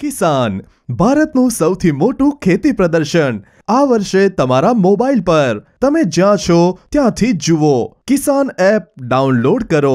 કિસાન ભારતનું સૌથી મોટું ખેતી પ્રદર્શન આ વર્ષે તમારા મોબાઈલ પર તમે જ્યાં છો ત્યાંથી જુઓ કિસાન એપ ડાઉનલોડ કરો